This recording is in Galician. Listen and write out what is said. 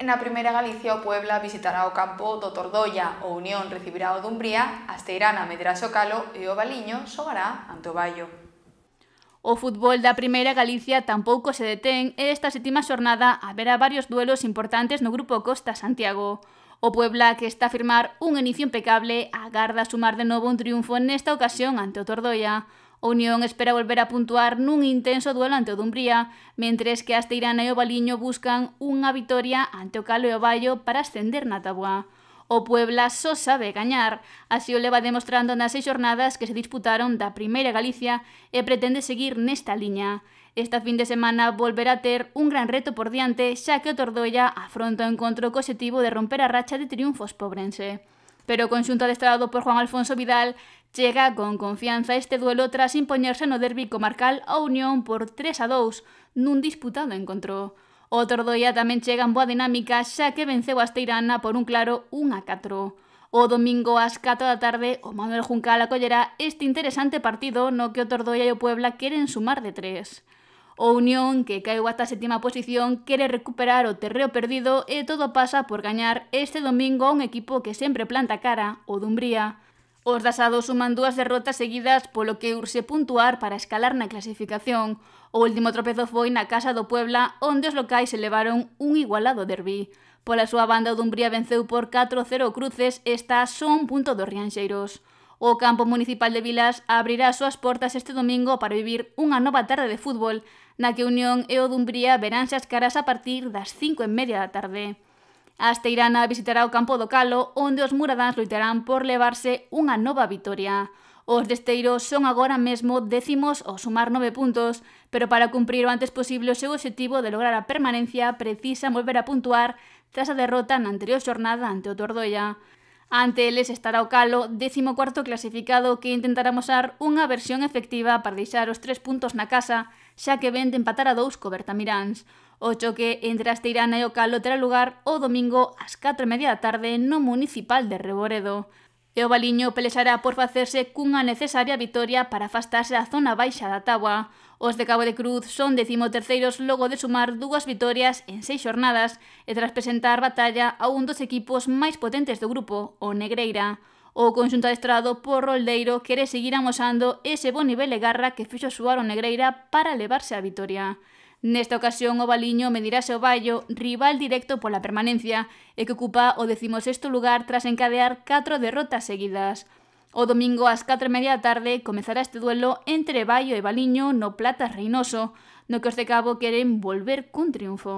En a primeira Galicia o Puebla visitará o campo do Tordoya, o Unión recibirá o Dumbría, a Esteirana meterá o Calo e o Baliño xogará ante o Baio. O fútbol da Primeira Galicia tampouco se detén e esta sétima xornada haberá varios duelos importantes no grupo Costa Santiago. O Puebla, que está a firmar un inicio impecable, agarda sumar de novo un triunfo nesta ocasión ante o Tordoya. O Unión espera volver a puntuar nun intenso duelo ante o Dumbría, mentres que Asteirana e o Baliño buscan unha vitoria ante o Calo e o Baio para ascender na tabua. O Puebla só sabe gañar, así o leva demostrando nas seis xornadas que se disputaron da Primeira Galicia e pretende seguir nesta liña. Esta fin de semana volverá a ter un gran reto por diante, xa que o Tordoya afronta o encontro co de romper a racha de triunfos pobrense. Pero o conxunto adestrado por Juan Alfonso Vidal Chega con confianza este duelo tras impoñerse no derbi comarcal a Unión por 3 a 2 nun disputado encontro. Outro doía tamén chega en boa dinámica xa que venceu a Esteirana por un claro 1 a 4. O domingo ás 4 da tarde o Manuel Juncal acollerá este interesante partido no que o Tordoia e o Puebla queren sumar de 3. O Unión, que caeu ata a sétima posición, quere recuperar o terreo perdido e todo pasa por gañar este domingo a un equipo que sempre planta cara, o Dumbría. Os dasados suman dúas derrotas seguidas polo que urse puntuar para escalar na clasificación. O último tropezo foi na casa do Puebla, onde os locais elevaron un igualado derbi. Pola súa banda, o Dumbría venceu por 4-0 cruces e está a só un punto dos rianxeiros. O campo municipal de Vilas abrirá as súas portas este domingo para vivir unha nova tarde de fútbol, na que Unión e o Dumbría veránse as caras a partir das 5 e media da tarde. A Asteirana visitará o campo do Calo, onde os muradáns loitarán por levarse unha nova vitoria. Os desteiros son agora mesmo décimos ao sumar nove puntos, pero para cumprir o antes posible o seu objetivo de lograr a permanencia precisa volver a puntuar tras a derrota na anterior xornada ante o Tordoia. Ante eles estará o Calo, décimo cuarto clasificado, que intentará mostrar unha versión efectiva para deixar os tres puntos na casa, xa que vende empatar a dous co Bertamiráns. O choque entre Asteirana e o Caldo terá lugar o domingo ás 4 e media da tarde no Municipal de Reboredo. E o Baliño pelexará por facerse cunha necesaria vitoria para afastarse da zona baixa da táboa. Os de Cabo de Cruz son decimoterceiros logo de sumar dúas vitorias en seis xornadas e tras presentar batalla a un dos equipos máis potentes do grupo, o Negreira. O conxunto adestrado por Roldeiro quere seguir amosando ese bo nivel de garra que fixo suar o Negreira para levarse a vitoria. Nesta ocasión o Baliño medirase o Baio, rival directo pola permanencia, e que ocupa o 16º lugar tras encadear 4 derrotas seguidas. O domingo ás 4:30 da tarde comezará este duelo entre Baio e Baliño no Plata Reinoso, no que os de Cabo queren volver cun triunfo.